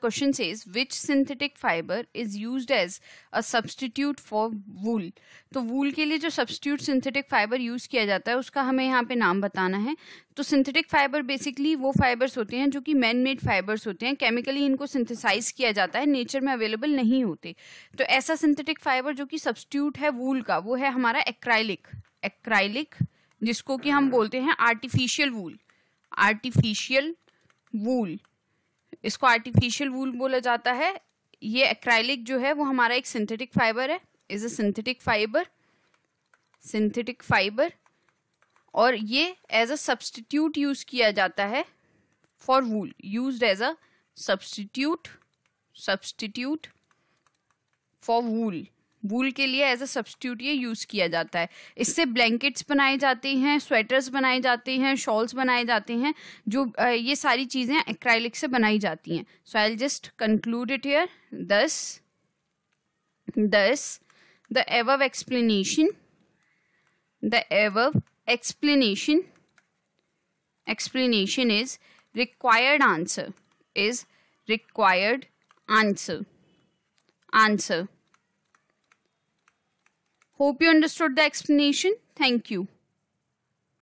question says which synthetic fiber is used as a substitute for wool तो wool के लिए जो substitute synthetic fiber use किया जाता है उसका हमें यहाँ पे नाम बताना है तो synthetic fiber basically वो fibers होते हैं जो कि man made fibers होते हैं chemically इनको synthesize किया जाता है nature में available नहीं होते तो ऐसा synthetic fiber जो कि substitute है wool का वो है हमारा acrylic acrylic जिसको कि हम बोलते हैं artificial wool artificial wool इसको आर्टिफिशियल वूल बोला जाता है ये एक्राइलिक जो है वो हमारा एक सिंथेटिक फाइबर है is a synthetic fibre synthetic fibre और ये एज अ सब्सटीट्यूट यूज किया जाता है for wool use as a substitute substitute for wool wool के लिए एज अ सब्सटीट्यूट ये यूज़ किया जाता है इससे ब्लैंकेट्स बनाए जाते हैं स्वेटर्स बनाए जाते हैं शॉल्स बनाए जाते हैं जो ये सारी चीज़ें एक्राइलिक से बनाई जाती हैं so I just conclude it here this this the above explanation the above explanation explanation is required answer is required answer answer Hope you understood the explanation. Thank you.